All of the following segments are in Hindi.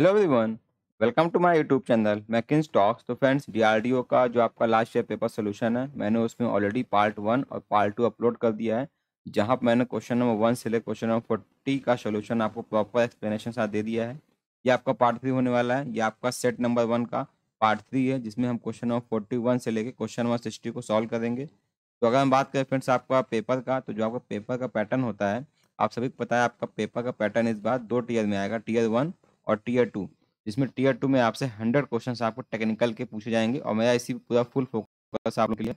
hello everyone welcome to my YouTube channel किन स्टॉक्स तो फ्रेंड्स ओ का जो आपका लास्ट ईयर पेपर सोल्यूशन है मैंने उसमें ऑलरेडी पार्ट वन और पार्ट टू अपलोड कर दिया है जहां पर मैंने क्वेश्चन नंबर वन से लेकर क्वेश्चन नंबर फोर्टी का सोल्यूशन आपको प्रॉपर एक्सप्लेनेशन साथ दे दिया है ये आपका पार्ट थ्री होने वाला है ये आपका सेट नंबर वन का पार्ट थ्री है जिसमें हम क्वेश्चन नंबर फोर्टी वन से लेकर क्वेश्चन नंबर सिक्सटी को सॉल्व करेंगे तो अगर हम बात करें फ्रेंड्स आपका पेपर का तो जो आपका पेपर का पैटर्न होता है आप सभी को पता है आपका पेपर का पैटर्न इस बार दो टीयर में आएगा टीयर वन और टीयर टू जिसमें टीयर टू में आपसे हंड्रेड क्वेश्चन आपको टेक्निकल के पूछे जाएंगे और मेरा इसी पूरा फुल फोकस आप लोग के लिए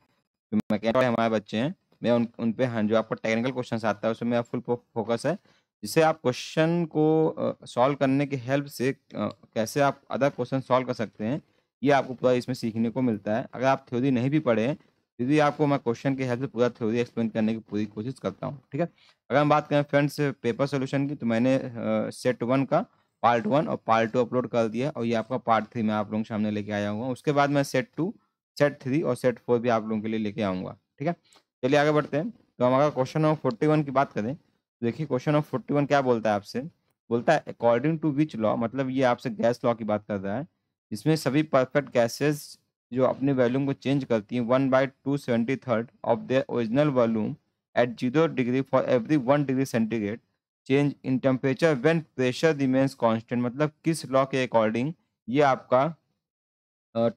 मैकेनिकल हमारे बच्चे हैं मैं उन उन पर हाँ, जो आपको टेक्निकल क्वेश्चन आता है उसमें मेरा फुल फोकस है जिससे आप क्वेश्चन को सॉल्व करने की हेल्प से कैसे आप अदर क्वेश्चन सॉल्व कर सकते हैं ये आपको पूरा इसमें सीखने को मिलता है अगर आप थ्योरी नहीं भी पढ़े फिर भी आपको मैं क्वेश्चन के हेल्प से पूरा थ्योरी एक्सप्लेन करने की पूरी कोशिश करता हूँ ठीक है अगर हम बात करें फ्रेंड्स पेपर सोल्यूशन की तो मैंने सेट वन का पार्ट वन और पार्ट टू अपलोड कर दिया और ये आपका पार्ट थ्री मैं आप लोगों के सामने लेके आया हुआ उसके बाद मैं सेट टू सेट थ्री और सेट फोर भी आप लोगों के लिए लेके आऊँगा ठीक है चलिए आगे बढ़ते हैं तो हम अगर क्वेश्चन नंबर फोर्टी वन की बात करें तो देखिए क्वेश्चन नंबर फोर्टी वन क्या बोलता है आपसे बोलता है अकॉर्डिंग टू विच लॉ मतलब ये आपसे गैस लॉ की बात कर रहा है इसमें सभी परफेक्ट गैसेज जो अपने वॉल्यूम को चेंज करती हैं one by two seventy third of the original volume at zero degree for every one degree centigrade change in temperature when pressure remains constant मतलब किस लॉ के अकॉर्डिंग ये आपका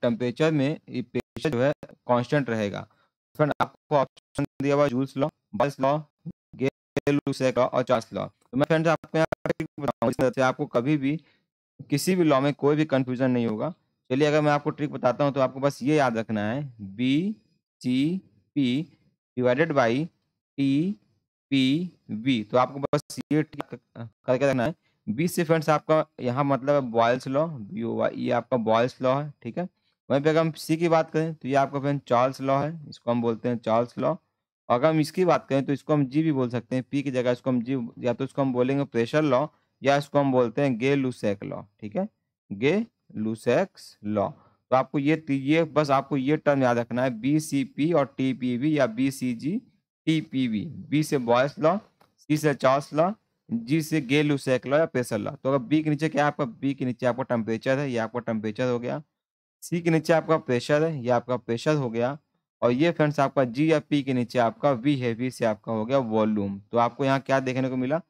टेम्परेचर में प्रेशर जो है कॉन्स्टेंट रहेगा फ्रेंड आपको ऑप्शन दिया हुआ जूल्स लॉ बस लॉ लॉ और चार्स लॉ तो मैं फ्रेंड्स आपको यहाँ से आपको कभी भी किसी भी लॉ में कोई भी कंफ्यूजन नहीं होगा चलिए अगर मैं आपको ट्रिक बताता हूँ तो आपको बस ये याद रखना है B C P divided by T P B तो आपको बस ये करके रखना है बी से फ्रेंड्स आपका यहाँ मतलब Boyle's law B O Y ये आपका बॉयल्स लॉ है ठीक है वहीं पे अगर हम सी की बात करें तो ये आपका फ्रेंड चार्ल्स लॉ है इसको हम बोलते हैं चार्ल्स लॉ और अगर हम इसकी बात करें तो इसको हम जी भी बोल सकते हैं पी की जगह इसको हम जी या तो इसको हम बोलेंगे प्रेशर लॉ या इसको हम बोलते हैं गे लूसैक लॉ ठीक है गे लूसैक्स लॉ तो आपको ये ये बस आपको ये टर्म याद रखना है बी सी पी और टी पी बी या B C G T P B B से बॉयस लॉ सी से चार्स लॉ जी से गे लूसैक लॉ या पेसर लॉ तो अगर बी के नीचे क्या है आपका बी के नीचे आपका टेम्परेचर है ये आपका टेम्परेचर हो गया सी के नीचे आपका प्रेशर है ये आपका प्रेशर हो गया और ये फ्रेंड्स आपका जी या पी के नीचे आपका वी है वी से आपका हो गया वॉल्यूम तो आपको यहाँ क्या देखने को मिला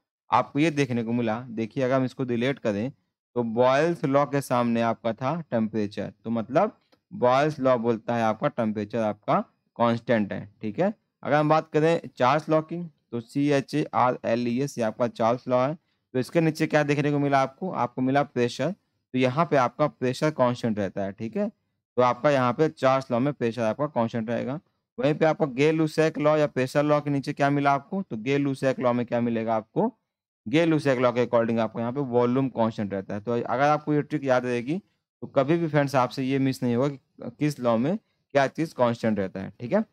आपको ये देखने को मिला देखिए अगर हम इसको रिलेट करें तो बॉयल्स लॉ के सामने आपका था टेम्परेचर तो मतलब बॉयल्स लॉ बोलता है आपका टेम्परेचर आपका कांस्टेंट है ठीक है अगर हम बात करें चार्ल्स लॉ की तो C H A R L E S ये आपका चार्ल्स लॉ है तो इसके नीचे क्या देखने को मिला आपको आपको मिला प्रेशर तो यहाँ पे आपका प्रेशर कांस्टेंट रहता है ठीक है तो आपका यहाँ पे चार्ल्स लॉ में प्रेशर आपका कांस्टेंट रहेगा वहीं पे आपको गे लूसैक लॉ या प्रेशर लॉ के नीचे क्या मिला आपको तो गे लूसैक लॉ में क्या मिलेगा आपको गे लूसैक लॉ के अकॉर्डिंग आपको यहाँ पे वॉल्यूम कॉन्स्टेंट रहता है तो अगर आपको ये ट्रिक याद रहेगी तो कभी भी फ्रेंड्स आपसे ये मिस नहीं होगा कि किस लॉ में क्या चीज़ कॉन्स्टेंट रहता है ठीक है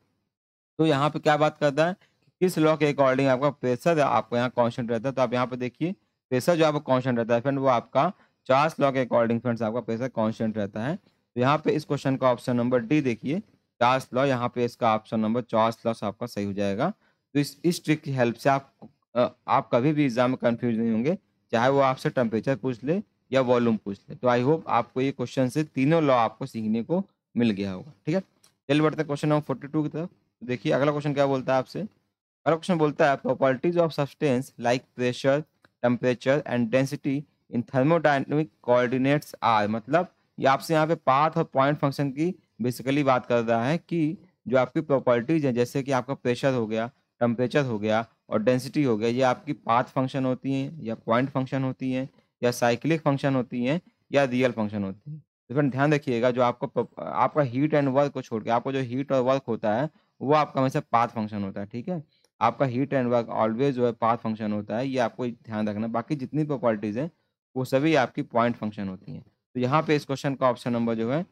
तो यहाँ पे क्या बात करता है किस लॉ के अकॉर्डिंग आपका प्रेशर आपको यहाँ कॉन्स्टेंट रहता है तो आप यहाँ पे देखिए प्रेशर जो आपको कॉन्स्टेंट रहता है फ्रेंड वो आपका चार्ल्स लॉ के अकॉर्डिंग फ्रेंड्स आपका प्रेशर कॉन्स्टेंट रहता है तो यहाँ पे इस क्वेश्चन का ऑप्शन नंबर डी देखिए चार्ल्स लॉ यहाँ पे इसका ऑप्शन नंबर चार्ल्स लॉ आपका सही हो जाएगा तो इस इस ट्रिक की हेल्प से आप आप कभी भी एग्जाम में कन्फ्यूज नहीं होंगे चाहे वो आपसे टेम्परेचर पूछ ले या वॉल्यूम पूछ ले तो आई होप आपको ये क्वेश्चन से तीनों लॉ आपको सीखने को मिल गया होगा ठीक है चलिए बढ़ते क्वेश्चन नंबर फोर्टी टू की तरफ देखिए अगला क्वेश्चन क्या बोलता है आपसे अगला क्वेश्चन बोलता है properties of substance like pressure temperature and density in thermodynamic coordinates are मतलब ये आपसे यहाँ पे पाथ और पॉइंट फंक्शन की बेसिकली बात कर रहा है कि जो आपकी प्रॉपर्टीज हैं जैसे कि आपका प्रेशर हो गया टेम्परेचर हो गया और डेंसिटी हो गया ये आपकी पाथ फंक्शन होती हैं या पॉइंट फंक्शन होती हैं या साइक्लिक फंक्शन होती हैं या रियल फंक्शन होती हैं तो फिर ध्यान रखिएगा जो आपको आपका हीट एंड वर्क को छोड़ के आपको जो हीट और वर्क होता है वो आपका हमेशा पाथ फंक्शन होता है ठीक है आपका हीट एंड वर्क ऑलवेज जो है पाथ फंक्शन होता है ये आपको ध्यान रखना बाकी जितनी प्रॉपर्टीज़ हैं वो सभी आपकी पॉइंट फंक्शन होती हैं तो यहाँ पे इस क्वेश्चन का ऑप्शन नंबर जो है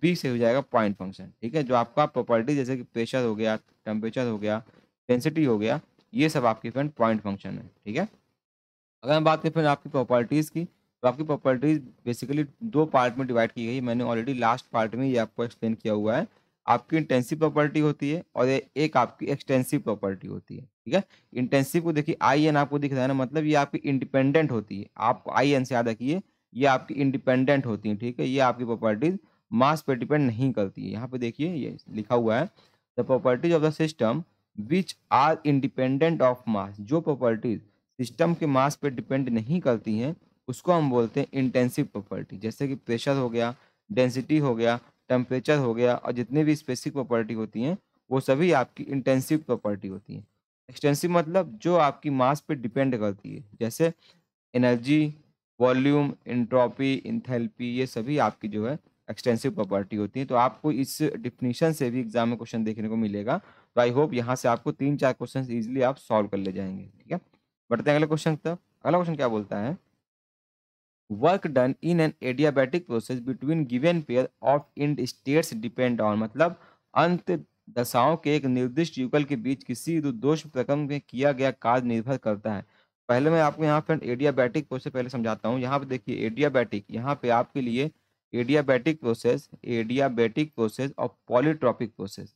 बी से हो जाएगा पॉइंट फंक्शन ठीक है जो आपका प्रॉपर्टी जैसे कि प्रेशर हो गया टेम्परेचर हो गया डेंसिटी हो गया ये सब आपकी फ्रेंड पॉइंट फंक्शन है ठीक है अगर हम बात करें फ्रेंड आपकी प्रॉपर्टीज़ की तो आपकी प्रॉपर्टीज़ बेसिकली दो पार्ट में डिवाइड की गई मैंने ऑलरेडी लास्ट पार्ट में ये आपको एक्सप्लेन किया हुआ है आपकी इंटेंसिव प्रॉपर्टी होती है और एक आपकी एक्सटेंसिव प्रॉपर्टी होती है ठीक है इंटेंसिव को देखिए आई एन आपको दिख रहा है ना मतलब ये आपकी इंडिपेंडेंट होती है आप आई एन से याद रखिए ये आपकी इंडिपेंडेंट होती है ठीक है ये आपकी प्रॉपर्टीज मास पर डिपेंड नहीं करती है यहाँ पे देखिए ये लिखा हुआ है the properties of the system which are independent of mass जो प्रॉपर्टीज सिस्टम के मास पर डिपेंड नहीं करती हैं उसको हम बोलते हैं इंटेंसिव प्रॉपर्टी जैसे कि प्रेशर हो गया डेंसिटी हो गया टेम्परेचर हो गया और जितनी भी स्पेसिफिक प्रॉपर्टी होती हैं वो सभी आपकी इंटेंसिव प्रॉपर्टी होती हैं एक्सटेंसिव मतलब जो आपकी मास पे डिपेंड करती है जैसे एनर्जी वॉल्यूम इंट्रॉपी इंथेल्पी ये सभी आपकी जो है एक्सटेंसिव प्रॉपर्टी होती है तो आपको इस डिफिनीशन से भी एग्जाम में क्वेश्चन देखने को मिलेगा तो आई होप यहाँ से आपको तीन चार क्वेश्चन ईजिली आप सॉल्व कर ले जाएंगे ठीक है बढ़ते हैं अगले क्वेश्चन तक अगला क्वेश्चन क्या बोलता है work done in an adiabatic process between given pair of end states depend on मतलब अंत दशाओं के एक निर्दिष्ट युगल के बीच किसी दोष प्रक्रम में किया गया कार्य निर्भर करता है पहले मैं आपको यहाँ फ्रेंड एडियाबैटिक प्रोसेस पहले समझाता हूँ यहाँ पे देखिए एडियाबैटिक यहाँ पे आपके लिए एडियाबैटिक प्रोसेस एडियाबैटिक प्रोसेस और पॉलीट्रॉपिक प्रोसेस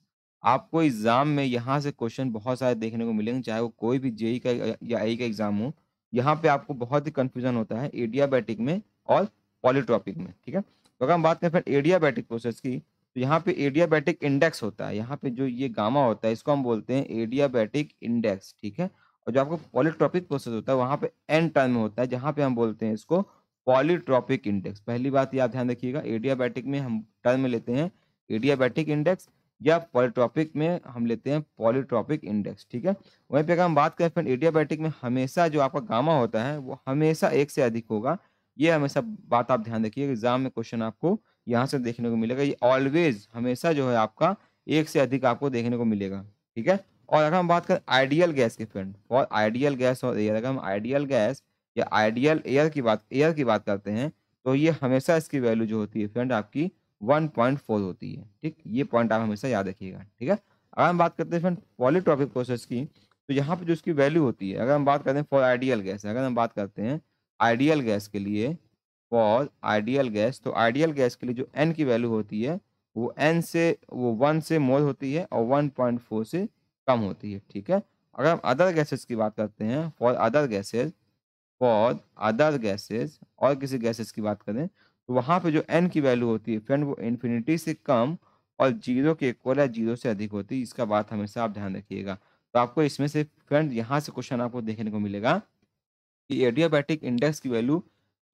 आपको एग्जाम में यहाँ से क्वेश्चन बहुत सारे देखने को मिलेंगे चाहे वो कोई भी जेई e e का या आई e का एग्जाम हो यहाँ पे आपको बहुत ही कंफ्यूजन होता है एडियाबैटिक में और पॉलिट्रॉपिक में ठीक है तो अगर हम बात करें फिर एडियाबैटिक प्रोसेस की तो यहाँ पे एडियाबैटिक इंडेक्स होता है यहाँ पे जो ये गामा होता है इसको हम बोलते हैं एडियाबैटिक इंडेक्स ठीक है और जो आपको पॉलिट्रॉपिक प्रोसेस होता है वहाँ पे एन टर्म होता है जहाँ पे हम बोलते हैं इसको पॉलिट्रॉपिक इंडेक्स पहली बात ये आप ध्यान रखिएगा एडियाबैटिक में हम टर्म लेते हैं एडियाबैटिक इंडेक्स या पॉलीट्रॉपिक में हम लेते हैं पॉलीट्रॉपिक इंडेक्स ठीक है वहीं पे अगर हम बात करें फ्रेंड एडियाबैटिक में हमेशा जो आपका गामा होता है वो हमेशा एक से अधिक होगा ये हमेशा बात आप ध्यान रखिए एग्जाम में क्वेश्चन आपको यहाँ से देखने को मिलेगा ये ऑलवेज हमेशा जो है आपका एक से अधिक आपको देखने को मिलेगा ठीक है और अगर हम बात करें आइडियल गैस की फ्रेंड फॉर आइडियल गैस और एयर अगर हम आइडियल गैस या आइडियल एयर की बात एयर की बात करते हैं तो ये हमेशा इसकी वैल्यू जो होती है फ्रेंड आपकी 1.4 होती है ठीक ये पॉइंट आप हमेशा याद रखिएगा ठीक है अगर हम बात करते हैं फ्रेंड पॉलीट्रॉपिक प्रोसेस की तो यहाँ पर जो उसकी वैल्यू होती है अगर हम बात करते हैं फॉर आइडियल गैस अगर हम बात करते हैं आइडियल गैस के लिए फॉर आइडियल गैस तो आइडियल गैस के लिए जो एन की वैल्यू होती है वो एन से वो वन से मोर होती है और वन पॉइंट फोर से कम होती है ठीक है अगर हम अदर गैसेज की बात करते हैं for other gases for other gases और किसी गैसेज की बात करें तो वहाँ पे जो एन की वैल्यू होती है फ्रेंड वो इन्फिनिटी से कम और जीरो के इक्वल या जीरो से अधिक होती है इसका बात हमेशा आप ध्यान रखिएगा तो आपको इसमें से फ्रेंड यहाँ से क्वेश्चन आपको देखने को मिलेगा कि एडियाबैटिक इंडेक्स की वैल्यू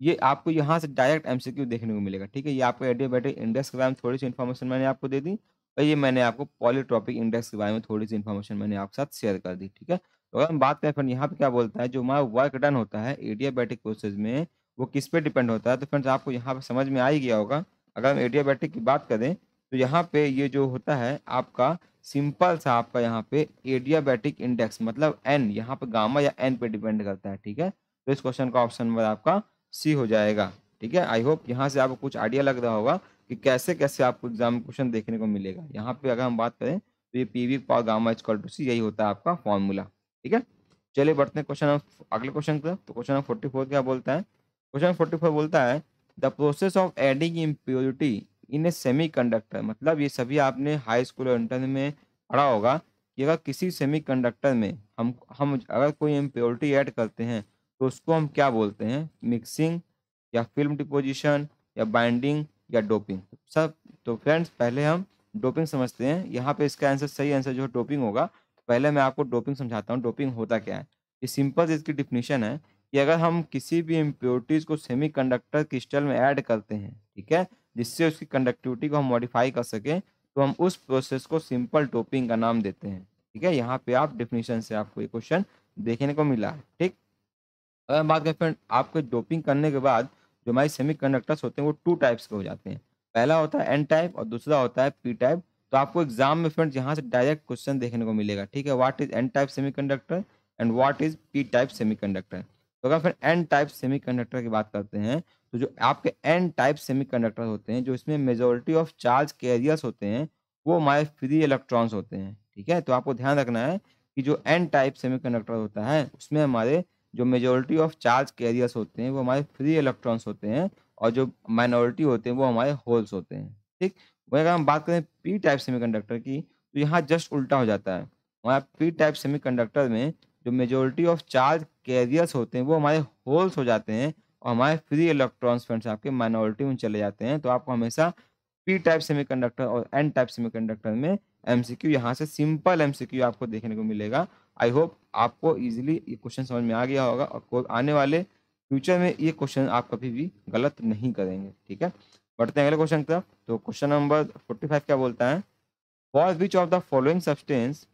ये आपको यहाँ से डायरेक्ट एम देखने को मिलेगा ठीक है ये आपको एडियोबैटिक इंडेक्स के बारे में थोड़ी सी इन्फॉर्मेशन मैंने आपको दे दी और ये मैंने आपको पॉलीट्रॉपिक इंडेक्स के बारे में थोड़ी सी इन्फॉर्मेशन मैंने आपके साथ शेयर कर दी ठीक है तो अगर हम बात करें फ्रेंड यहाँ पे क्या बोलता है जो हमारा वर्क डन होता है एडियाबैटिक प्रोसेस में वो किस पे डिपेंड होता है तो फ्रेंड्स आपको यहाँ पे समझ में आ ही गया होगा अगर हम एडियाबैटिक की बात करें तो यहाँ पे ये जो होता है आपका सिंपल सा आपका यहाँ पे एडियाबैटिक इंडेक्स मतलब एन यहाँ पे गामा या एन पे डिपेंड करता है ठीक है तो इस क्वेश्चन का ऑप्शन नंबर आपका सी हो जाएगा ठीक है आई होप यहाँ से आपको कुछ आइडिया लग रहा होगा कि कैसे कैसे आपको एग्जाम क्वेश्चन देखने को मिलेगा यहाँ पे अगर हम बात करें तो ये P V power gamma is equal to C यही होता है आपका फॉर्मूला ठीक है चलिए बढ़ते हैं क्वेश्चन अगले क्वेश्चन का तो क्वेश्चन नंबर फोर्टी फोर क्या बोलता है क्वेश्चन फोर्टी फोर बोलता है the process of adding impurity in a semiconductor मतलब ये सभी आपने हाई स्कूल और इंटर में पढ़ा होगा कि अगर किसी सेमी कंडक्टर में हम हम अगर कोई इम्प्योरिटी ऐड करते हैं तो उसको हम क्या बोलते हैं मिक्सिंग या फिल्म डिपोजिशन या बाइंडिंग या डोपिंग सब तो फ्रेंड्स पहले हम डोपिंग समझते हैं यहाँ पे इसका आंसर सही आंसर जो है डोपिंग होगा पहले मैं आपको डोपिंग समझाता हूँ डोपिंग होता क्या है ये सिंपल इसकी डिफिनीशन है कि अगर हम किसी भी इम्प्योरिटीज़ को सेमी कंडक्टर क्रिस्टल में ऐड करते हैं ठीक है जिससे उसकी कंडक्टिविटी को हम मॉडिफाई कर सकें तो हम उस प्रोसेस को सिंपल टोपिंग का नाम देते हैं ठीक है यहाँ पे आप डिफिनेशन से आपको ये क्वेश्चन देखने को मिला है ठीक अगर बात करें फ्रेंड आपके डोपिंग करने के बाद जो हमारे सेमी कंडक्टर्स होते हैं वो टू टाइप्स के हो जाते हैं पहला होता है एन टाइप और दूसरा होता है पी टाइप तो आपको एग्जाम में फ्रेंड्स यहाँ से डायरेक्ट क्वेश्चन देखने को मिलेगा ठीक है what is N type semiconductor and what is P type semiconductor तो अगर फिर एन टाइप सेमीकंडक्टर की बात करते हैं तो जो आपके एन टाइप सेमीकंडक्टर होते हैं जो इसमें मेजोरिटी ऑफ चार्ज कैरियर्स होते हैं वो हमारे फ्री इलेक्ट्रॉन्स होते हैं ठीक है तो आपको ध्यान रखना है कि जो एन टाइप सेमीकंडक्टर होता है उसमें हमारे जो मेजोरिटी ऑफ चार्ज कैरियर्स होते हैं वो हमारे फ्री इलेक्ट्रॉन्स होते हैं और जो माइनॉरिटी होते हैं वो हमारे होल्स होते हैं ठीक वही अगर हम बात करें पी टाइप सेमीकंडक्टर की तो यहाँ जस्ट उल्टा हो जाता है वहाँ पी टाइप सेमीकंडक्टर में जो मेजोरिटी ऑफ चार्ज कैरियर्स होते हैं वो हमारे होल्स हो जाते हैं और हमारे फ्री इलेक्ट्रॉन्स फ्रेंड्स आपके माइनॉरिटी में चले जाते हैं तो आपको हमेशा पी टाइप सेमीकंडक्टर और एन टाइप सेमीकंडक्टर में एम सी क्यू यहाँ से सिंपल एम सी क्यू आपको देखने को मिलेगा आई होप आपको इजीली ये क्वेश्चन समझ में आ गया होगा और आने वाले फ्यूचर में ये क्वेश्चन आप कभी भी गलत नहीं करेंगे ठीक है बढ़ते हैं अगले क्वेश्चन की तरफ तो क्वेश्चन नंबर फोर्टी फाइव क्या बोलता है for which of the following substance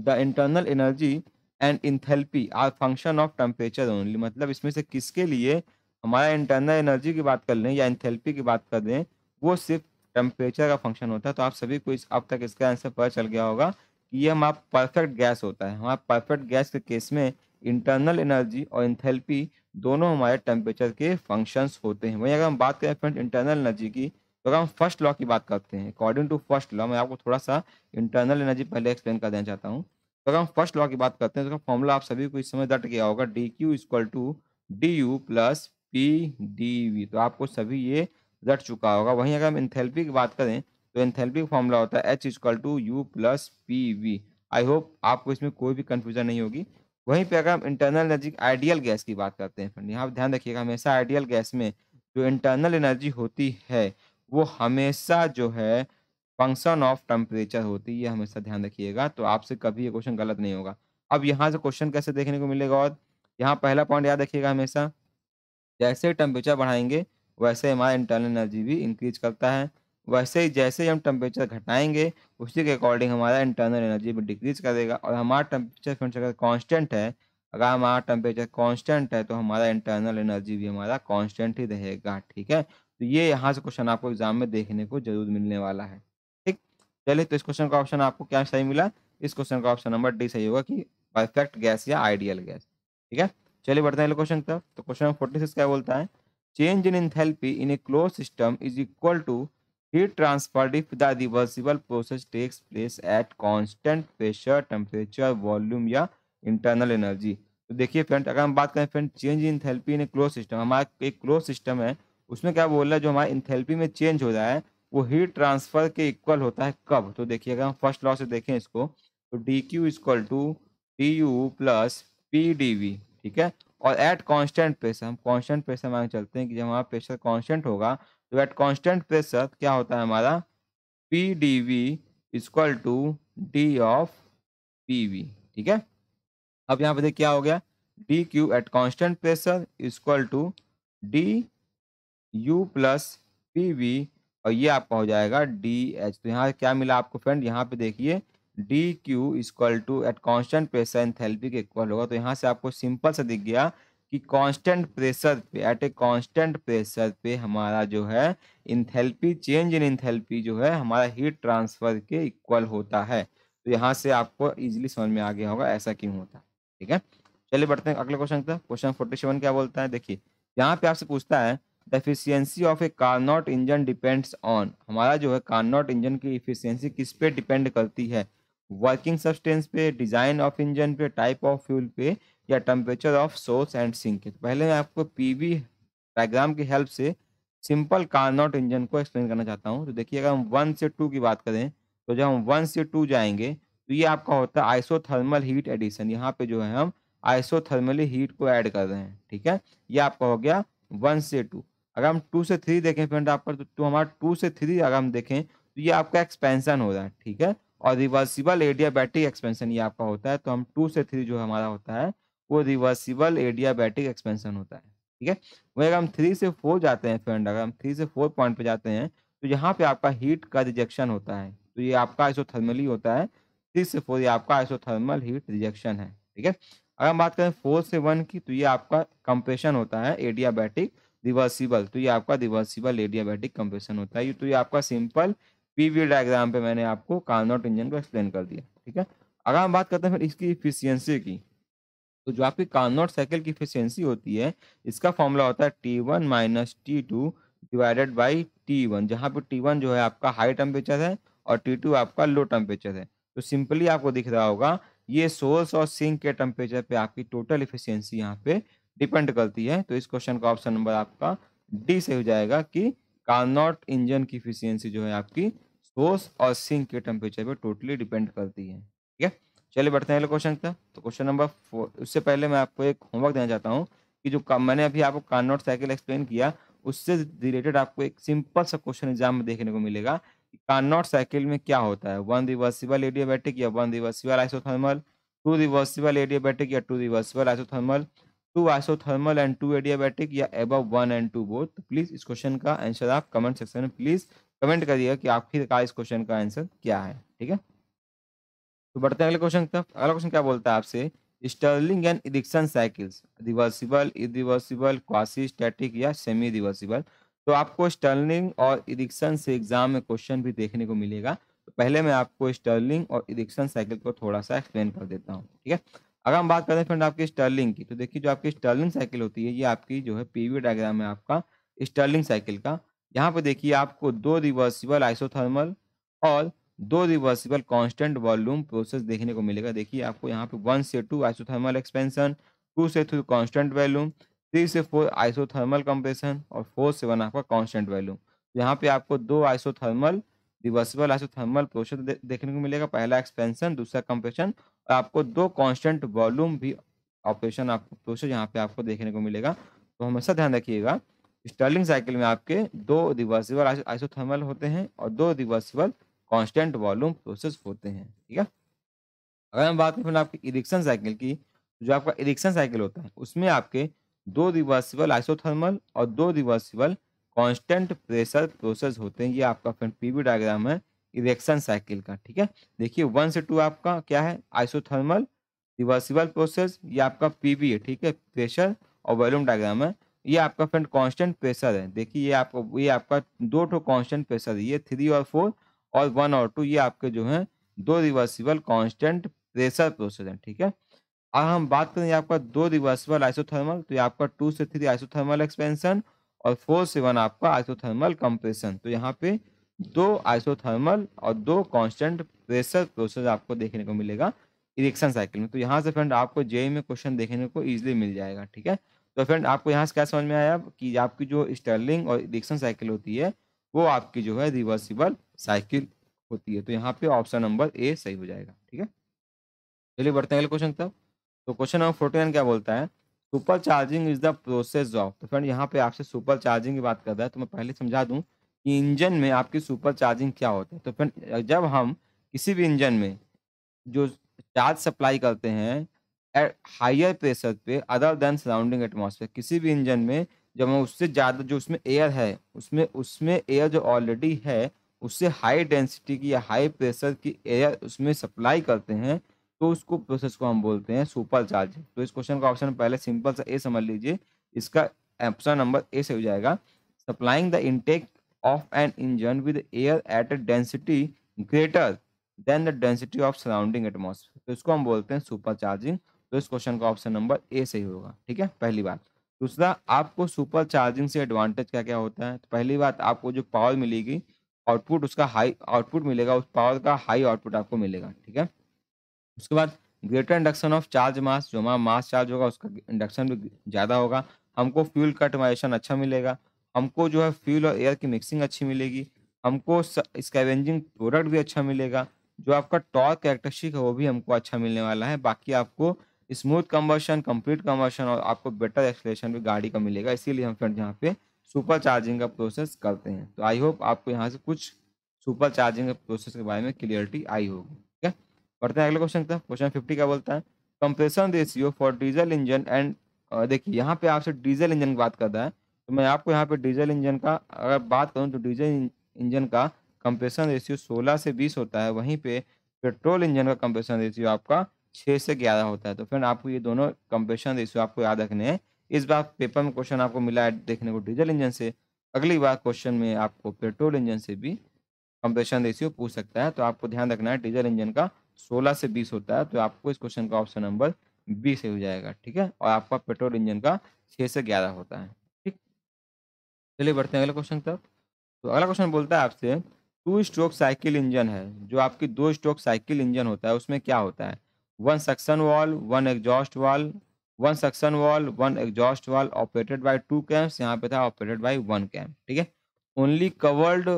the internal energy and enthalpy are function of temperature only मतलब इसमें से किसके लिए हमारा इंटरनल एनर्जी की बात कर लें या इंथेल्पी की बात कर लें वो सिर्फ टेम्परेचर का फंक्शन होता है तो आप सभी को इस अब तक इसका आंसर पता चल गया होगा कि ये हमारा परफेक्ट गैस होता है हमारा परफेक्ट गैस के केस में इंटरनल एनर्जी और इंथेल्पी दोनों हमारे टेम्परेचर के फंक्शंस होते हैं वहीं अगर हम बात करें फ्रेंड इंटरनल एनर्जी की तो अगर हम फर्स्ट लॉ की बात करते हैं अकॉर्डिंग टू फर्स्ट लॉ मैं आपको थोड़ा सा इंटरनल एनर्जी पहले एक्सप्लेन कर देना चाहता हूँ तो अगर हम फर्स्ट लॉ की बात करते हैं तो फॉर्मूला आप सभी को इस समय डट गया होगा D Q equal to D U plus P D V तो आपको सभी ये डट चुका होगा वहीं अगर हम इंथेल्पी की बात करें तो एंथेल्पी फॉर्मूला होता है H is equal to U plus P V I hope आपको इसमें कोई भी कन्फ्यूजन नहीं होगी वहीं पे अगर हम इंटरनल एनर्जी आइडियल गैस की बात करते हैं फ्रेंड यहाँ पर ध्यान रखिएगा हमेशा आइडियल गैस में जो इंटरनल एनर्जी होती है वो हमेशा जो है फंक्शन ऑफ टेम्परेचर होती है ये हमेशा ध्यान रखिएगा तो आपसे कभी ये क्वेश्चन गलत नहीं होगा अब यहाँ से क्वेश्चन कैसे देखने को मिलेगा और यहाँ पहला पॉइंट याद रखिएगा हमेशा जैसे टेम्परेचर बढ़ाएंगे वैसे हमारा इंटरनल एनर्जी भी इंक्रीज करता है वैसे ही जैसे ही हम टेम्परेचर घटाएंगे उसी के अकॉर्डिंग हमारा इंटरनल एनर्जी भी डिक्रीज करेगा और हमारा टेम्परेचर फ्रेंड्स अगर कॉन्स्टेंट है अगर हमारा टेम्परेचर कॉन्स्टेंट है तो हमारा इंटरनल एनर्जी भी हमारा कॉन्स्टेंट ही रहेगा ठीक है तो ये यहाँ से क्वेश्चन आपको एग्जाम में देखने को जरूर मिलने वाला है चलिए तो इस क्वेश्चन का ऑप्शन आपको क्या सही मिला इस क्वेश्चन का ऑप्शन नंबर डी सही होगा कि परफेक्ट गैस या आइडियल गैस ठीक है चलिए बढ़ते हैं क्वेश्चन तक तो क्वेश्चन नंबर फोर्टी क्या बोलता है change in enthalpy in a close system is equal to heat transfer if the reversible process takes place at constant pressure temperature volume या इंटरनल एनर्जी तो देखिए फ्रेंड अगर हम बात करें friend change enthalpy in a close system हमारा एक क्लोज सिस्टम है उसमें क्या बोल रहा है जो हमारे इंथेल्पी में चेंज हो रहा है वो हीट ट्रांसफर के इक्वल होता है कब तो देखिए अगर हम फर्स्ट लॉ से देखें इसको तो D Q is equal to D U plus P D V ठीक है और एट कांस्टेंट प्रेशर हम कांस्टेंट प्रेशर मांग चलते हैं कि जब हमारा प्रेशर कांस्टेंट होगा तो एट कांस्टेंट प्रेशर क्या होता है हमारा P D V is equal to D of P V ठीक है अब यहाँ पर देखिए क्या हो गया D Q at constant pressure is equal to D U plus P V और ये आपका हो जाएगा डी एच तो यहाँ क्या मिला आपको फ्रेंड यहाँ पे देखिए D Q is equal to at constant pressure in के इक्वल होगा तो यहाँ से आपको सिंपल सा दिख गया कि कांस्टेंट प्रेशर पे एट ए कांस्टेंट प्रेशर पे हमारा जो है इंथेल्पी चेंज इन इंथेल्पी जो है हमारा हीट ट्रांसफर के इक्वल होता है तो यहाँ से आपको इजीली समझ में आ गया होगा ऐसा क्यों होता है ठीक है चलिए बढ़ते हैं अगले क्वेश्चन तक क्वेश्चन फोर्टी सेवन क्या बोलता है देखिए यहाँ पे आपसे पूछता है the efficiency of a Carnot engine depends on हमारा जो है कारनॉट इंजन की इफिशियंसी किस पे डिपेंड करती है वर्किंग सब्सटेंस पे डिज़ाइन ऑफ इंजन पे टाइप ऑफ फ्यूल पे या temperature of source and sink पहले मैं आपको वी डायग्राम की हेल्प से सिंपल कारनॉट इंजन को एक्सप्लेन करना चाहता हूँ तो देखिए अगर हम वन से टू की बात करें तो जब हम वन से टू जाएंगे तो ये आपका होता है आइसोथर्मल हीट एडिशन यहाँ पे जो है हम आइसोथर्मली हीट को ऐड कर रहे हैं ठीक है ये आपका हो गया वन से टू अगर हम टू से थ्री देखें फ्रेंड आपका तो, टू तो हमारा टू से थ्री अगर हम देखें तो ये आपका एक्सपेंशन हो रहा है ठीक है और रिवर्सिबल एडिया बैटिक एक्सपेंशन ये आपका होता है तो हम टू से थ्री जो हमारा होता है वो रिवर्सिबल एडिया बैटिक एक्सपेंशन होता है ठीक है वही अगर हम थ्री से फोर जाते हैं फ्रेंड अगर हम थ्री से फोर पॉइंट पे जाते हैं तो यहाँ पे आपका हीट का रिजेक्शन होता है तो ये आपका ऐसो होता है थ्री से फोर ये आपका ऐसो हीट रिजेक्शन है ठीक है अगर हम बात करें फोर से वन की तो ये आपका कंप्रेशन होता है एडियाबैटिक रिवर्सिबल तो ये आपका रिवर्सिबल एडियाबैटिक कंप्रेशन होता है तो ये आपका सिंपल पीवीओ डायग्राम पे मैंने आपको कार्नोट इंजन को एक्सप्लेन कर दिया ठीक है अगर हम बात करते हैं फिर इसकी इफिशियंसी की तो जो आपकी कार्नोट साइकिल की इफिशियंसी होती है इसका फॉर्मूला होता है T one minus T two divided by T one जहाँ पर टी वन जो है आपका हाई टेम्परेचर है और टी टू आपका लो टेम्परेचर है तो सिंपली आपको दिख रहा होगा ये सोर्स और सिंक के टेम्परेचर पे आपकी टोटल इफिशियंसी यहाँ पे डिपेंड करती है तो इस क्वेश्चन का ऑप्शन नंबर आपका डी से हो जाएगा कि कार्नॉट इंजन की इफिशियंसी जो है आपकी सोर्स और सिंक के टेम्परेचर पर टोटली डिपेंड करती है ठीक है चलिए बढ़ते हैं अगले क्वेश्चन तक तो क्वेश्चन नंबर फोर उससे पहले मैं आपको एक होमवर्क देना चाहता हूँ कि जो मैंने अभी आपको कार्नॉट साइकिल एक्सप्लेन किया उससे रिलेटेड आपको एक सिंपल सा क्वेश्चन एग्जाम में देखने को मिलेगा कि कार्नॉट साइकिल में क्या होता है वन रिवर्सिबल एडियाबैटिक या one reversible isothermal two reversible adiabatic या two reversible isothermal two isothermal and two adiabatic या above one and two both तो प्लीज इस क्वेश्चन का आंसर आप कमेंट सेक्शन में प्लीज कमेंट करिएगा कि आखिरकार इस क्वेश्चन का आंसर क्या है ठीक है तो बढ़ते हैं अगले क्वेश्चन की तरफ अगला क्वेश्चन क्या बोलता है आपसे स्टर्लिंग एंड इडिक्शन cycles reversible irreversible quasi static या सेमी रिवर्सिबल तो आपको स्टर्लिंग और इडिक्शन से एग्जाम में क्वेश्चन भी देखने को मिलेगा तो पहले मैं आपको स्टर्लिंग और इडिक्शन साइकिल को थोड़ा सा एक्सप्लेन कर देता हूँ ठीक है अगर हम बात करें फ्रेंड आपकी स्टर्लिंग की तो देखिए जो आपकी स्टर्लिंग साइकिल होती है ये आपकी जो है पीवी डायग्राम है आपका स्टर्लिंग साइकिल का यहाँ पे देखिए आपको दो रिवर्सिबल आइसोथर्मल और दो रिवर्सिबल कांस्टेंट वॉल्यूम प्रोसेस देखने को मिलेगा देखिए आपको यहाँ पे वन से टू आइसोथर्मल एक्सपेंशन टू से थ्री कांस्टेंट वॉल्यूम थ्री से फोर आइसोथर्मल कंप्रेशन और फोर से वन आपका कांस्टेंट वॉल्यूम यहाँ पे आपको दो आइसोथर्मल रिवर्सिबल आइसोथर्मल प्रोसेस देखने को मिलेगा पहला एक्सपेंशन दूसरा कंप्रेशन तो आपको दो कांस्टेंट वॉल्यूम भी ऑपरेशन आपको प्रोसेस यहाँ पे आपको देखने को मिलेगा तो हमेशा ध्यान रखिएगा स्टर्लिंग साइकिल में आपके दो रिवर्सिबल आइसोथर्मल होते हैं और दो रिवर्सिबल कांस्टेंट वॉल्यूम प्रोसेस होते हैं ठीक है अगर हम बात करें आपके इरिक्शन साइकिल की तो जो आपका इरिक्शन साइकिल होता है उसमें आपके दो रिवर्सिबल आइसोथर्मल और दो रिवर्सिबल कांस्टेंट प्रेशर प्रोसेस होते हैं ये आपका फ्रेंड पीवी डायग्राम है इरेक्शन साइकिल का ठीक है देखिए वन से टू आपका क्या है आइसोथर्मल रिवर्सिबल प्रोसेस ये आपका पीबी है ठीक है प्रेशर और वॉल्यूम डायग्राम है ये आपका फ्रेंड कांस्टेंट प्रेशर है देखिए ये आपका ये आपका दो ठो कांस्टेंट प्रेशर है ये थ्री और फोर और वन और टू ये आपके जो है दो रिवर्सिबल कांस्टेंट प्रेशर प्रोसेस है ठीक है अब हम बात करें आपका दो रिवर्सिबल आइसोथर्मल तो ये आपका टू से थ्री आइसोथर्मल एक्सपेंशन और फोर से वन आपका आइसोथर्मल कंप्रेशन तो यहाँ पे दो आइसोथर्मल और दो कांस्टेंट प्रेशर प्रोसेस आपको देखने को मिलेगा इरेक्शन साइकिल में तो यहाँ से फ्रेंड आपको जे e में क्वेश्चन देखने को ईजिली मिल जाएगा ठीक है तो फ्रेंड आपको यहाँ से क्या समझ में आया कि आपकी जो स्टर्लिंग और इरेक्शन साइकिल होती है वो आपकी जो है रिवर्सिबल साइकिल होती है तो यहाँ पे ऑप्शन नंबर ए सही हो जाएगा ठीक है चलिए बढ़ते हैं अगले क्वेश्चन तक तो क्वेश्चन नंबर फोर्टी क्या बोलता है super charging is the process of तो फ्रेंड यहाँ पे आपसे सुपर चार्जिंग की बात कर रहा है तो मैं पहले समझा दूँ इंजन में आपकी सुपर चार्जिंग क्या होती है तो फिर जब हम किसी भी इंजन में जो चार्ज सप्लाई करते हैं एट हाइयर प्रेशर पे अदर देन सराउंडिंग एटमोसफेयर किसी भी इंजन में जब हम उससे ज़्यादा जो उसमें एयर है उसमें उसमें एयर जो ऑलरेडी है उससे हाई डेंसिटी की या हाई प्रेशर की एयर उसमें सप्लाई करते हैं तो उसको प्रोसेस को हम बोलते हैं सुपर चार्ज तो इस क्वेश्चन का ऑप्शन पहले सिंपल सा ए समझ लीजिए इसका ऑप्शन नंबर ए से हो जाएगा supplying the intake of an engine with air at a density greater than the density of surrounding atmosphere तो इसको हम बोलते हैं सुपर चार्जिंग तो इस क्वेश्चन का ऑप्शन नंबर ए सही होगा ठीक है पहली बात दूसरा आपको सुपर चार्जिंग से एडवांटेज क्या क्या होता है तो पहली बात आपको जो पावर मिलेगी आउटपुट उसका हाई आउटपुट मिलेगा उस पावर का हाई आउटपुट आपको मिलेगा ठीक है उसके बाद greater induction of charge mass जो हमारा मास चार्ज होगा उसका इंडक्शन भी ज़्यादा होगा हमको फ्यूल कटमाइजेशन अच्छा मिलेगा हमको जो है फ्यूल और एयर की मिक्सिंग अच्छी मिलेगी हमको स्कैवेंजिंग प्रोडक्ट भी अच्छा मिलेगा जो आपका टॉर्क कैरेक्टरशिक है वो भी हमको अच्छा मिलने वाला है बाकी आपको स्मूथ कम्बर्शन कंप्लीट कम्बर्शन और आपको बेटर एक्सलेशन भी गाड़ी का मिलेगा इसीलिए हम फ्रेंड यहाँ पे सुपर चार्जिंग का प्रोसेस करते हैं तो आई होप आपको यहाँ से कुछ सुपर चार्जिंग के प्रोसेस के बारे में क्लियरिटी आई होगी ठीक है पढ़ते हैं अगले क्वेश्चन का क्वेश्चन फिफ्टी क्या बोलता है compression ratio for diesel engine and देखिए यहाँ पे आपसे डीजल इंजन की बात कर रहा है तो मैं आपको यहाँ पे डीजल इंजन का अगर बात करूँ तो डीजल इंजन का कंप्रेशन रेशियो 16 से 20 होता है वहीं पे पेट्रोल इंजन का कंप्रेशन रेशियो आपका 6 से 11 होता है तो फ्रेंड आपको ये दोनों कंप्रेशन रेशियो आपको याद रखने हैं इस बार पेपर में क्वेश्चन आपको मिला है देखने को डीजल इंजन से अगली बार क्वेश्चन में आपको पेट्रोल इंजन से भी कंप्रेशन रेशियो पूछ सकता है तो आपको ध्यान रखना है डीजल इंजन का सोलह से बीस होता है तो आपको इस क्वेश्चन का ऑप्शन नंबर बी से हो जाएगा ठीक है और आपका पेट्रोल इंजन का छः से ग्यारह होता है चलिए बढ़ते हैं अगले क्वेश्चन तक तो अगला क्वेश्चन बोलता है आपसे टू स्ट्रोक साइकिल इंजन है जो आपकी दो स्ट्रोक साइकिल इंजन होता है उसमें क्या होता है one suction valve one exhaust valve one suction valve one exhaust valve operated by two cams यहाँ पे था ऑपरेटेड बाय वन कैम्प ठीक है only covered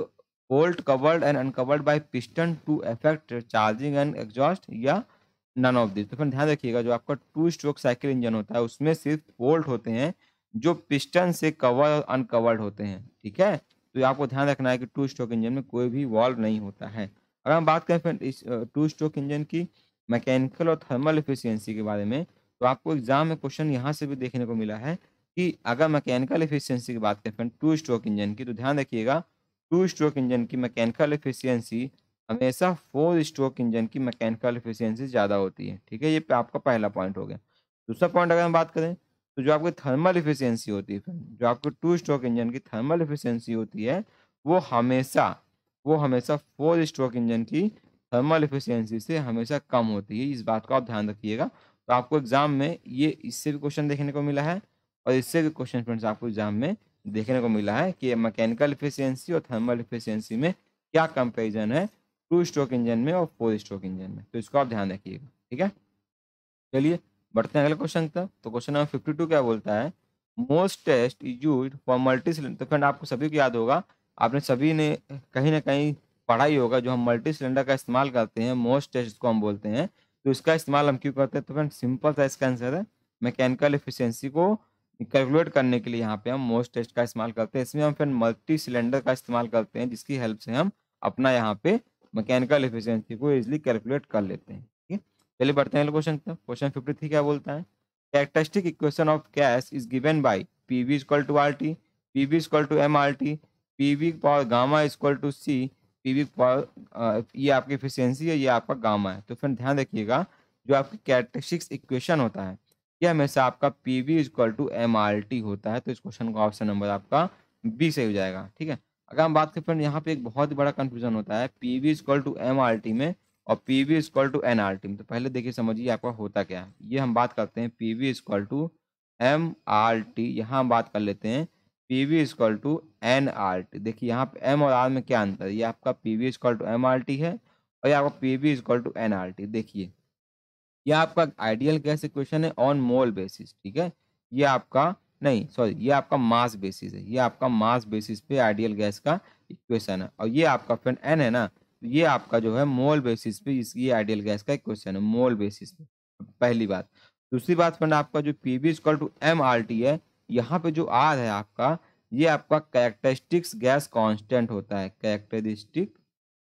bolt covered and uncovered by piston to effect charging and exhaust या नन ऑफ दिस तो फिर ध्यान रखिएगा जो आपका टू स्ट्रोक साइकिल इंजन होता है उसमें सिर्फ होल्ट होते हैं जो पिस्टन से कवर अनकवर्ड होते हैं ठीक है तो आपको ध्यान रखना है कि टू स्ट्रोक इंजन में कोई भी वॉल्व नहीं होता है अगर हम बात करें फ्रेंड इस टू स्ट्रोक इंजन की मैकेनिकल और थर्मल एफिशिएंसी के बारे में तो आपको एग्जाम में क्वेश्चन यहाँ से भी देखने को मिला है कि अगर मैकेनिकल एफिशिएंसी की बात करें फ्रेंड टू स्ट्रोक इंजन की तो ध्यान रखिएगा टू स्ट्रोक इंजन की मैकेनिकल एफिशियंसी हमेशा फोर स्ट्रोक इंजन की मैकेनिकल एफिशियंसी ज़्यादा होती है ठीक है ये आपका पहला पॉइंट हो गया दूसरा पॉइंट अगर हम बात करें तो जो आपकी थर्मल इफिशियंसी होती है जो आपको टू स्ट्रोक इंजन की थर्मल इफिशियंसी होती है वो हमेशा वो हमेशा फोर स्ट्रोक इंजन की थर्मल इफिशियंसी से हमेशा कम होती है इस बात का आप ध्यान रखिएगा तो आपको एग्जाम में ये इससे भी क्वेश्चन देखने को मिला है और इससे भी क्वेश्चन फ्रेंड्स आपको एग्जाम में देखने को मिला है कि मैकेनिकल इफिशियंसी और थर्मल इफिशियंसी में क्या कंपेरिजन है टू स्ट्रोक इंजन में और फोर स्ट्रोक इंजन में तो इसको आप ध्यान रखिएगा ठीक है चलिए बढ़ते हैं अगले क्वेश्चन तक तो क्वेश्चन नंबर फिफ्टी टू क्या बोलता है मोस्ट test use for multi cylinder तो फ्रेंड आपको सभी को याद होगा आपने सभी ने कहीं ना कहीं पढ़ा ही होगा जो हम मल्टी सिलेंडर का इस्तेमाल करते हैं मोस्ट टेस्ट को हम बोलते हैं तो इसका इस्तेमाल हम क्यों करते हैं तो फ्रेंड सिंपल सा इसका आंसर है मैकेनिकल इफिशेंसी को कैलकुलेट करने के लिए यहाँ पे हम मोस्ट टेस्ट का इस्तेमाल करते हैं इसमें हम फ्रेंड मल्टी सिलेंडर का इस्तेमाल करते हैं जिसकी हेल्प से हम अपना यहाँ पे मैकेनिकल इफिशियंसी को इजिली कैलकुलेट कर लेते हैं चलिए बढ़ते हैं क्वेश्चन क्वेश्चन फिफ्टी थ्री क्या बोलता है characteristic equation of gas is given by P V is equal to R T P V is equal to M R T P V power gamma is equal to C P V power ये आपकी एफिशियंसी है ये आपका गामा है तो फिर ध्यान रखिएगा जो आपकी कैरेक्टरिस्टिक्स इक्वेशन होता है ये हमेशा आपका P V is equal to M R T होता है तो इस क्वेश्चन का ऑप्शन नंबर आपका बी सही हो जाएगा ठीक है अगर हम बात करें फ्रेंड यहाँ पे एक बहुत ही बड़ा कन्फ्यूजन होता है P V is equal to M R T में और P V is equal to N R T तो पहले देखिए समझिए आपका होता क्या है ये हम बात करते हैं P V is equal to M R T यहाँ हम बात कर लेते हैं P V is equal to N R T देखिए यहाँ पे एम और आर में क्या अंतर है ये आपका P V is equal to M R T है और ये आपका P V is equal to N R T देखिए यह आपका आइडियल गैस इक्वेशन है ऑन मोल बेसिस ठीक है ये आपका नहीं सॉरी ये आपका मास बेसिस है ये आपका मास बेसिस पे आइडियल गैस का इक्वेशन है और ये आपका फ्रेंड एन है ना ये आपका जो है मोल बेसिस पे इसकी आइडियल गैस का एक क्वेश्चन है मोल बेसिस पे पहली बात दूसरी बात फ्रेंड आपका जो P V is equal to M R T है यहाँ पे जो आर है आपका ये आपका कैरेक्टरिस्टिक्स गैस कांस्टेंट होता है कैरेक्टरिस्टिक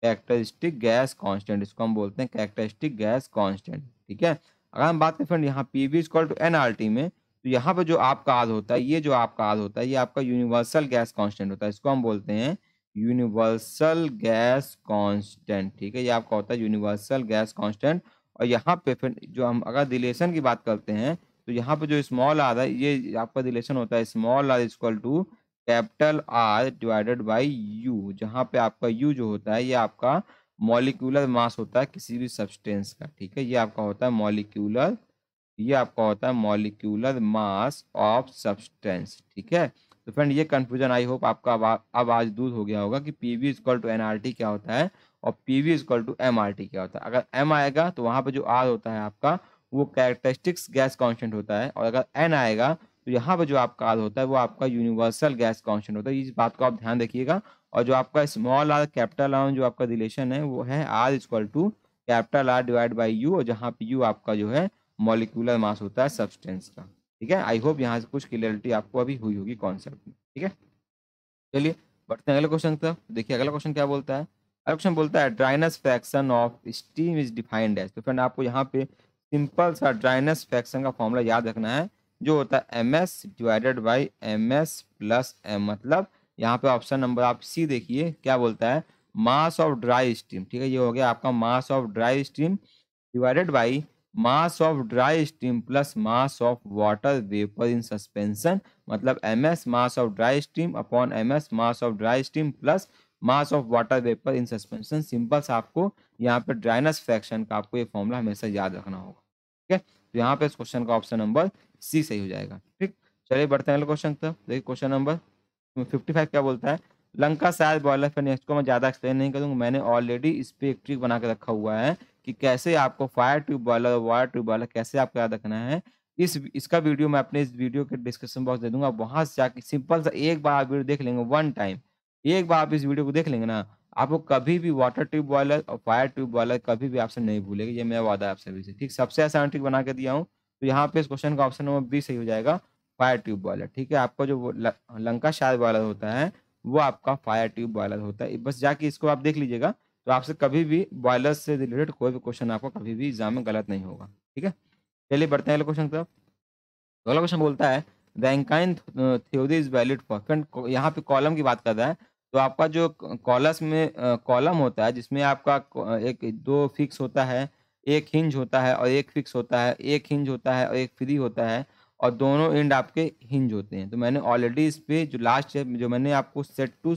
कैरेक्टरिस्टिक गैस कांस्टेंट इसको हम बोलते हैं कैरेक्टरिस्टिक गैस कांस्टेंट ठीक है अगर हम बात करें फ्रेंड यहाँ P V is equal to N R T में तो यहाँ पे जो आपका आर होता है ये जो आपका आर होता है ये आपका यूनिवर्सल गैस कॉन्स्टेंट होता है इसको हम बोलते हैं यूनिवर्सल गैस कांस्टेंट ठीक है ये आपका होता है यूनिवर्सल गैस कांस्टेंट और यहाँ पे फिर जो हम अगर रिलेशन की बात करते हैं तो यहाँ पे जो स्मॉल आर है ये आपका रिलेशन होता है small R is equal to capital R divided by U जहाँ पे आपका यू जो होता है ये आपका मॉलिक्यूलर मास होता है किसी भी सब्सटेंस का ठीक है ये आपका होता है मॉलिक्यूलर ये आपका होता है मॉलिक्यूलर मास ऑफ सब्सटेंस ठीक है तो फ्रेंड ये कन्फ्यूजन आई होप आपका अब आज दूर हो गया होगा कि P V is equal to N R T क्या होता है और P V is equal to M R T क्या होता है अगर एम आएगा तो वहाँ पर जो आर होता है आपका वो कैरेक्टरिस्टिक्स गैस कॉन्स्टेंट होता है और अगर एन आएगा तो यहाँ पर जो आपका आर होता है वो आपका यूनिवर्सल गैस कॉन्स्टेंट होता है इस बात को आप ध्यान रखिएगा और जो आपका स्मॉल आर कैपिटल आर जो आपका रिलेशन है वो है R is equal to capital R divide by U और जहाँ पे यू आपका जो है मॉलिकुलर मास होता है सब्सटेंस का ठीक है आई होप यहाँ से कुछ क्लियरिटी आपको अभी हुई होगी कॉन्सेप्ट में ठीक है चलिए बढ़ते हैं अगले क्वेश्चन तक देखिए अगला क्वेश्चन क्या बोलता है अगला क्वेश्चन बोलता है dryness fraction of steam is defined as तो फ्रेंड आपको यहाँ पे सिंपल सा ड्राइनस फैक्शन का फॉर्मूला याद रखना है जो होता है M S divided by M S plus M मतलब यहाँ पे ऑप्शन नंबर आप सी देखिए क्या बोलता है मास ऑफ ड्राई स्टीम ठीक है ये हो गया आपका mass of dry steam divided by mass of dry steam plus mass of water vapour in suspension मतलब M S mass of dry steam upon M S mass of dry steam plus mass of water vapour in suspension simple सा आपको यहाँ पे ड्राइनेस फ्रैक्शन का आपको ये फॉर्मूला हमेशा याद रखना होगा ठीक है तो यहाँ पे इस क्वेश्चन का ऑप्शन नंबर सी सही हो जाएगा ठीक चलिए बढ़ते हैं अगले क्वेश्चन तक देखिए क्वेश्चन नंबर फिफ्टी फाइव क्या बोलता है लंका शायद बॉयलर फैन इसको मैं ज़्यादा एक्सप्लेन नहीं करूँगा मैंने ऑलरेडी इस पर एक ट्रिक बना के रखा हुआ है कि कैसे आपको फायर ट्यूब वाला वायर ट्यूब वाला कैसे आपको याद रखना है इस इसका वीडियो मैं अपने इस वीडियो के डिस्क्रिप्शन बॉक्स दे दूंगा वहां से जाके सिंपल सा एक बार आप वीडियो देख लेंगे वन टाइम एक बार आप इस वीडियो को देख लेंगे ना आपको कभी भी वाटर ट्यूब वाला और फायर ट्यूब बॉयलर कभी भी आपसे नहीं भूलेगा ये मेरा वादा आप सभी से ठीक सबसे आसान ट्रिक बना के दिया हूँ तो यहाँ पे इस क्वेश्चन का ऑप्शन नंबर बी सही हो जाएगा फायर ट्यूब बॉयलर ठीक है आपका जो लंका शायद बॉयलर होता है वो आपका फायर ट्यूब बॉयलर होता है बस जाके इसको आप देख लीजिएगा तो आपसे कभी भी बॉयलर से रिलेटेड कोई भी क्वेश्चन आपको कभी भी एग्जाम में गलत नहीं होगा ठीक है चलिए बढ़ते हैं अगले क्वेश्चन की तरफ तो अगला क्वेश्चन बोलता है the theory is valid for friend यहाँ पे कॉलम की बात कर रहा है तो आपका जो कॉलस में कॉलम uh, होता है जिसमें आपका uh, एक दो फिक्स होता है एक हिंज होता है और एक फिक्स होता है एक हिंज होता है और एक फ्री होता है और दोनों एंड आपके हिंज होते हैं तो मैंने ऑलरेडी इस पर जो लास्ट जो मैंने आपको set two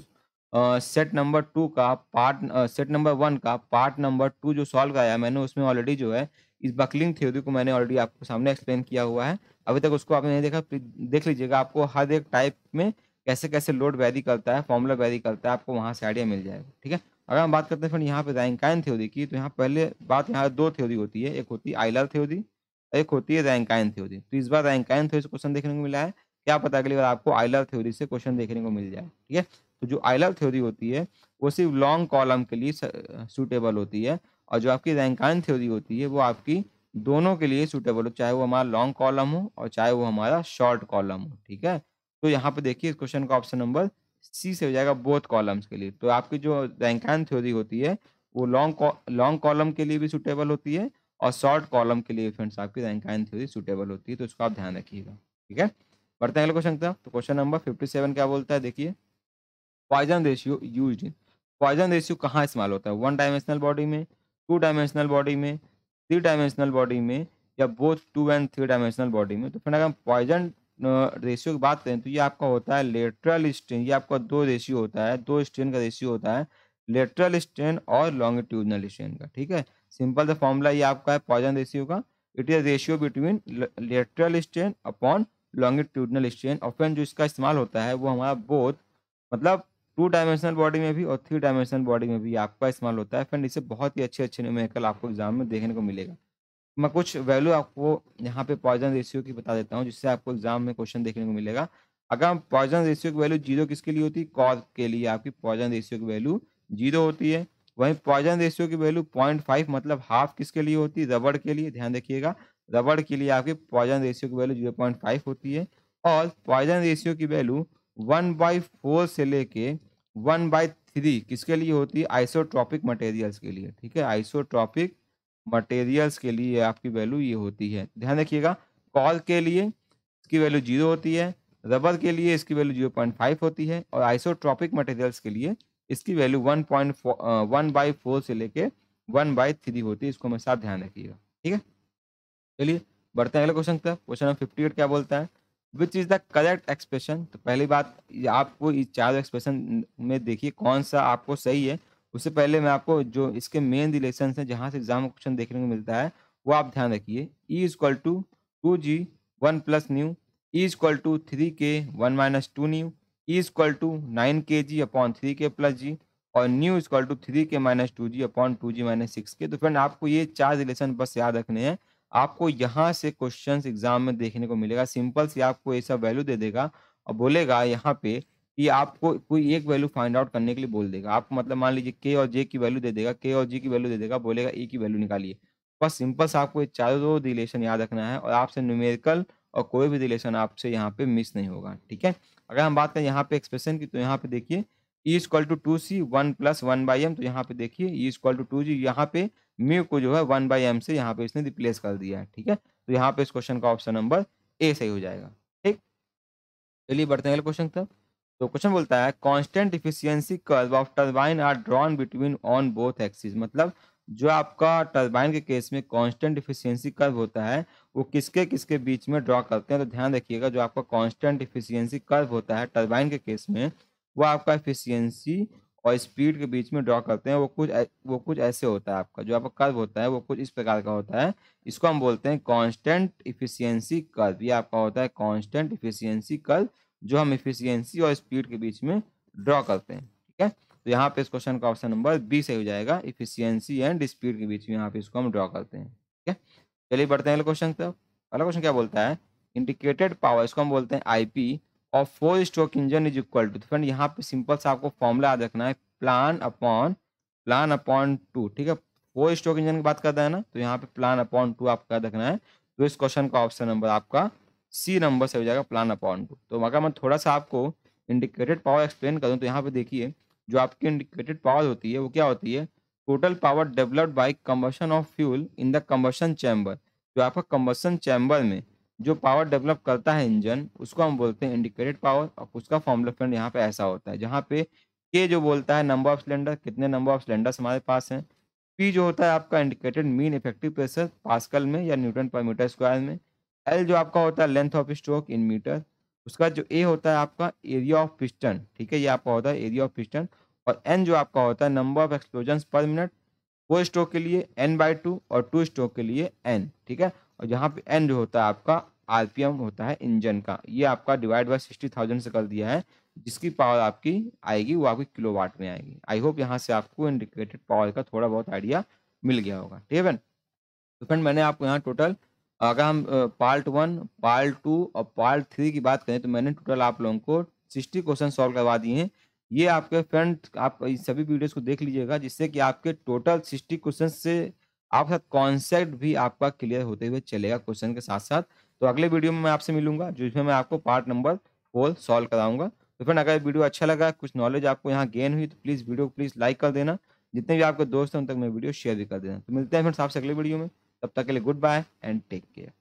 set number two का पार्ट सेट नंबर वन का पार्ट नंबर टू जो सॉल्व कराया मैंने उसमें ऑलरेडी जो है इस बकलिंग थ्योरी को मैंने ऑलरेडी आपको सामने एक्सप्लेन किया हुआ है अभी तक उसको आपने नहीं देखा देख लीजिएगा आपको हर एक टाइप में कैसे कैसे लोड वैरी करता है फॉर्मूला वैरी करता है आपको वहाँ से आइडिया मिल जाएगा ठीक है अगर हम बात करते हैं फ्रेंड यहाँ पे रैंकाइन थ्योरी की तो यहाँ पहले बात यहाँ दो थ्योरी होती है एक होती है आइलर थ्योरी एक होती है रैंकाइन थ्योरी तो इस बार रैंकाइन थ्योरी से क्वेश्चन देखने को मिला है क्या पता अगली बार आपको आइलर थ्योरी से क्वेश्चन देखने को मिल जाए ठीक है तो जो आई लव थ्योरी होती है वो सिर्फ लॉन्ग कॉलम के लिए सूटेबल होती है और जो आपकी रैंकान थ्योरी होती है वो आपकी दोनों के लिए सूटेबल हो चाहे वो हमारा लॉन्ग कॉलम हो और चाहे वो हमारा शॉर्ट कॉलम हो ठीक है तो यहाँ पे देखिए इस क्वेश्चन का ऑप्शन नंबर सी से हो जाएगा बोथ कॉलम्स के लिए तो आपकी जो रैंकान थ्योरी होती है वो लॉन्ग लॉन्ग कॉलम के लिए भी सूटेबल होती है और शॉर्ट कॉलम के लिए फ्रेंड्स आपकी रैंकाइन थ्योरी सूटेबल होती है तो उसका आप ध्यान रखिएगा ठीक है बढ़ते हैं अगले क्वेश्चन तो क्वेश्चन नंबर फिफ्टी सेवन क्या बोलता है देखिए Poisson ratio use Poisson ratio कहाँ इस्तेमाल होता है वन डायमेंशनल बॉडी में टू डायमेंशनल बॉडी में थ्री डायमेंशनल बॉडी में या both two and three dimensional body में तो फिर अगर हम पॉइजन रेशियो की बात करें तो ये आपका होता है लेटरल स्ट्रेन ये आपका दो रेशियो होता है दो स्ट्रेन का रेशियो होता है लेटरल स्ट्रेन और लॉन्गिट्यूजनल स्ट्रेन का ठीक है सिंपल द फॉर्मूला ये आपका है पॉइजन रेशियो का it is ratio between lateral strain upon longitudinal strain और फिर जो इसका इस्तेमाल होता है वो हमारा बोथ मतलब टू डायमेंशनल बॉडी में भी और थ्री डायमेंशनल बॉडी में भी आपका इस्तेमाल होता है फ्रेंड इसे बहुत ही अच्छे अच्छे न्यूमेरिकल आपको एग्जाम में देखने को मिलेगा मैं कुछ वैल्यू आपको यहाँ पे पॉइजन रेशियो की बता देता हूँ जिससे आपको एग्जाम में क्वेश्चन देखने को मिलेगा अगर पॉइजन रेशियो की वैल्यू जीरो किसके लिए होती है कॉज के लिए आपकी पॉइजन रेशियो की वैल्यू जीरो होती है वहीं पॉइजन रेशियो की वैल्यू पॉइंट फाइव मतलब हाफ किसके लिए होती है रबड़ के लिए ध्यान रखिएगा रबड़ के लिए आपकी पॉइजन रेशियो की वैल्यू जीरो पॉइंट फाइव होती है और पॉइजन रेशियो की वैल्यू वन बाई फोर से लेके वन बाई थ्री किसके लिए होती है आइसोट्रॉपिक मटेरियल्स के लिए ठीक है आइसोट्रॉपिक मटेरियल्स के लिए आपकी वैल्यू ये होती है ध्यान रखिएगा कॉल के लिए इसकी वैल्यू जीरो होती है रबर के लिए इसकी वैल्यू जीरो पॉइंट फाइव होती है और आइसोट्रॉपिक मटेरियल्स के लिए इसकी value one point one by four से लेके वन बाई थ्री होती है इसको हमेशा ध्यान रखिएगा ठीक है चलिए बढ़ते हैं अगले क्वेश्चन तक क्वेश्चन नंबर फिफ्टी एट क्या बोलता है which is the correct expression तो पहली बात आपको इस चार एक्सप्रेशन में देखिए कौन सा आपको सही है उससे पहले मैं आपको जो इसके मेन रिलेशन है जहाँ से एग्जाम क्वेश्चन देखने को मिलता है वो आप ध्यान रखिए E is equal to two G one plus nu E is equal to three K one minus two nu E is equal to nine K G upon three K plus G और nu is equal to three K minus two G upon two G minus six K तो फ्रेंड आपको ये चार रिलेशन बस याद रखने हैं आपको यहाँ से क्वेश्चंस एग्जाम में देखने को मिलेगा सिंपल से आपको ऐसा वैल्यू दे देगा और बोलेगा यहाँ पे कि आपको कोई एक वैल्यू फाइंड आउट करने के लिए बोल देगा आपको मतलब मान लीजिए के और जे की वैल्यू दे देगा के और जी की वैल्यू दे देगा बोलेगा ए e की वैल्यू निकालिए बस सिंपल से आपको ये चारों रिलेशन याद रखना है और आपसे न्यूमेरिकल और कोई भी रिलेशन आपसे यहाँ पे मिस नहीं होगा ठीक है अगर हम बात करें यहाँ पे एक्सप्रेशन की तो यहाँ पे देखिए E is equal to two C one plus one by M तो यहाँ पे देखिए E is equal to two G यहाँ पे म्यू को जो है वन बाई एम से यहाँ पे इसने रिप्लेस कर दिया है ठीक है तो यहाँ पे इस क्वेश्चन का ऑप्शन नंबर ए सही हो जाएगा ठीक चलिए बढ़ते हैं अगले क्वेश्चन तक तो क्वेश्चन बोलता है constant efficiency curve of turbine are drawn between on both axis मतलब जो आपका टर्बाइन के केस में कॉन्स्टेंट इफिशियंसी कर्व होता है वो किसके किसके बीच में ड्रॉ करते हैं तो ध्यान रखिएगा जो आपका कॉन्स्टेंट इफिशियंसी कर्व होता है टर्बाइन के केस में वो आपका इफिशियंसी और स्पीड के बीच में ड्रॉ करते हैं वो कुछ वो कुछ ऐसे होता है आपका जो आपका कर्व होता है वो कुछ इस प्रकार का होता है इसको हम बोलते हैं कांस्टेंट इफिशियंसी कर्व ये आपका होता है कांस्टेंट इफिशियंसी कर्व जो हम इफिशियंसी और स्पीड के बीच में ड्रॉ करते हैं ठीक है तो यहाँ पे इस क्वेश्चन का ऑप्शन नंबर बी सही हो जाएगा इफिशियंसी एंड स्पीड के बीच में यहाँ पे इसको हम ड्रॉ करते हैं ठीक है चलिए बढ़ते हैं अगले क्वेश्चन की अगला क्वेश्चन क्या बोलता है इंडिकेटेड पावर इसको हम बोलते हैं आई और four stroke engine is equal to तो फ्रेंड यहाँ पे सिंपल सा आपको फॉर्मूला याद रखना है plan upon plan upon two ठीक है फोर स्ट्रोक इंजन की बात करता है ना तो यहाँ पे प्लान अपॉन टू आपको याद रखना है तो इस क्वेश्चन का ऑप्शन नंबर आपका सी नंबर से हो जाएगा प्लान अपॉन टू तो अगर मैं थोड़ा सा आपको इंडिकेटेड पावर एक्सप्लेन करूँ तो यहाँ पे देखिए जो आपकी इंडिकेटेड पावर होती है वो क्या होती है total power developed by combustion of fuel in the combustion chamber जो आपका कम्बर्शन चैम्बर में जो पावर डेवलप करता है इंजन उसको हम बोलते हैं इंडिकेटेड पावर और उसका फॉर्मूला फ्रेंड यहाँ पे ऐसा होता है जहाँ पे के जो बोलता है नंबर ऑफ सिलेंडर कितने नंबर ऑफ सिलेंडर्स हमारे पास हैं पी जो होता है आपका indicated mean effective pressure pascal में या न्यूटन पर मीटर स्क्वायर में एल जो आपका होता है length of stroke in metre उसका जो ए होता है आपका एरिया ऑफ पिस्टन ठीक है ये आपका होता है एरिया ऑफ पिस्टन और एन जो आपका होता है number of explosion per minute four stroke के लिए एन बाई टू और टू स्ट्रोक के लिए एन ठीक है और यहाँ पे एन जो होता है आपका आरपीएम होता है इंजन का ये आपका डिवाइड बाय सिक्सटी थाउजेंड से कर दिया है जिसकी पावर आपकी आएगी वो आपकी किलोवाट में आएगी आई होप यहाँ से आपको इंडिकेटेड पावर का थोड़ा बहुत आइडिया मिल गया होगा ठीक है तो फ्रेंड मैंने आपको यहाँ टोटल अगर हम पार्ट वन पार्ट टू और पार्ट थ्री की बात करें तो मैंने टोटल आप लोगों को सिक्सटी क्वेश्चन सॉल्व करवा दिए हैं ये आपके फ्रेंड आप सभी वीडियोस को देख लीजिएगा जिससे कि आपके टोटल सिक्सटी क्वेश्चन से आपका कॉन्सेप्ट भी आपका क्लियर होते हुए चलेगा क्वेश्चन के साथ साथ तो अगले वीडियो में मैं आपसे मिलूंगा जिसमें मैं आपको पार्ट नंबर फोर सॉल्व कराऊंगा तो फ्रेंड अगर वीडियो अच्छा लगा कुछ नॉलेज आपको यहाँ गेन हुई तो प्लीज़ वीडियो को प्लीज़ लाइक कर देना जितने भी आपके दोस्त हैं उन तक मैं वीडियो शेयर भी कर देना तो मिलते हैं फ्रेंड्स आपसे अगले वीडियो में तब तक के लिए good bye and take care